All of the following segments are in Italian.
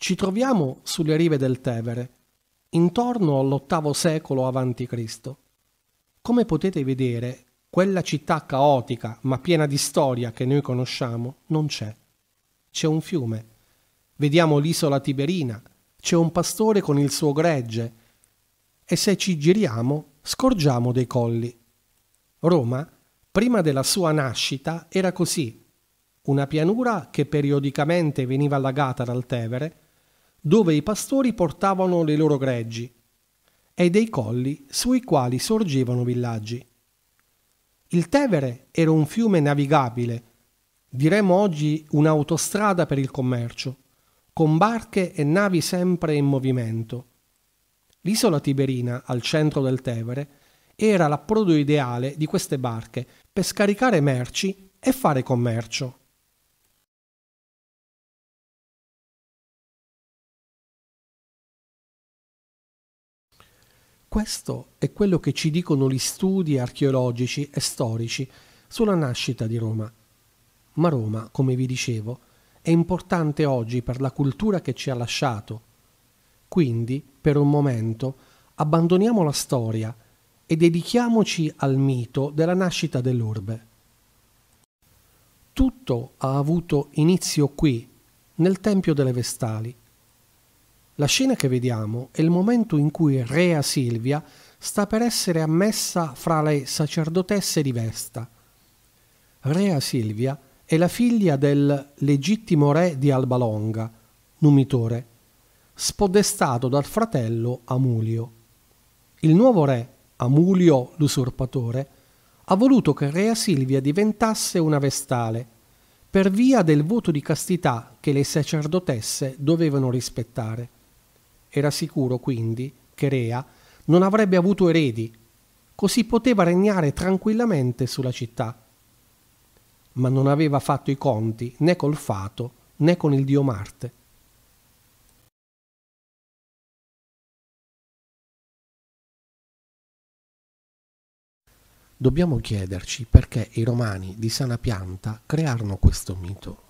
Ci troviamo sulle rive del Tevere, intorno all'VIII secolo a.C. Come potete vedere, quella città caotica ma piena di storia che noi conosciamo non c'è. C'è un fiume. Vediamo l'isola Tiberina, c'è un pastore con il suo gregge e se ci giriamo scorgiamo dei colli. Roma, prima della sua nascita, era così, una pianura che periodicamente veniva allagata dal Tevere dove i pastori portavano le loro greggi, e dei colli sui quali sorgevano villaggi. Il Tevere era un fiume navigabile, diremmo oggi un'autostrada per il commercio, con barche e navi sempre in movimento. L'isola Tiberina, al centro del Tevere, era l'approdo ideale di queste barche per scaricare merci e fare commercio. Questo è quello che ci dicono gli studi archeologici e storici sulla nascita di Roma. Ma Roma, come vi dicevo, è importante oggi per la cultura che ci ha lasciato. Quindi, per un momento, abbandoniamo la storia e dedichiamoci al mito della nascita dell'urbe. Tutto ha avuto inizio qui, nel Tempio delle Vestali, la scena che vediamo è il momento in cui Rea Silvia sta per essere ammessa fra le sacerdotesse di Vesta. Rea Silvia è la figlia del legittimo re di Albalonga, Numitore, spodestato dal fratello Amulio. Il nuovo re, Amulio l'usurpatore, ha voluto che Rea Silvia diventasse una vestale, per via del voto di castità che le sacerdotesse dovevano rispettare. Era sicuro quindi che Rea non avrebbe avuto eredi, così poteva regnare tranquillamente sulla città. Ma non aveva fatto i conti né col fato né con il dio Marte. Dobbiamo chiederci perché i romani di sana pianta crearono questo mito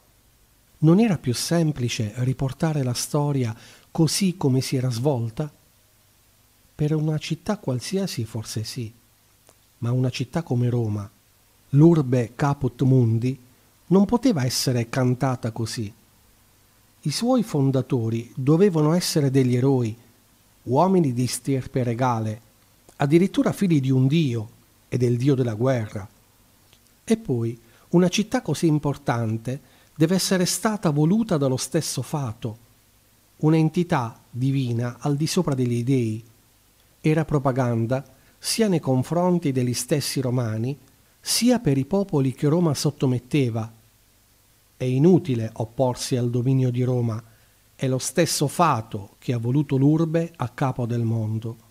non era più semplice riportare la storia così come si era svolta? Per una città qualsiasi forse sì, ma una città come Roma, l'urbe caput mundi, non poteva essere cantata così. I suoi fondatori dovevano essere degli eroi, uomini di stirpe regale, addirittura figli di un dio e del dio della guerra. E poi una città così importante deve essere stata voluta dallo stesso fato, un'entità divina al di sopra degli dei. Era propaganda sia nei confronti degli stessi romani, sia per i popoli che Roma sottometteva. È inutile opporsi al dominio di Roma, è lo stesso fato che ha voluto l'urbe a capo del mondo.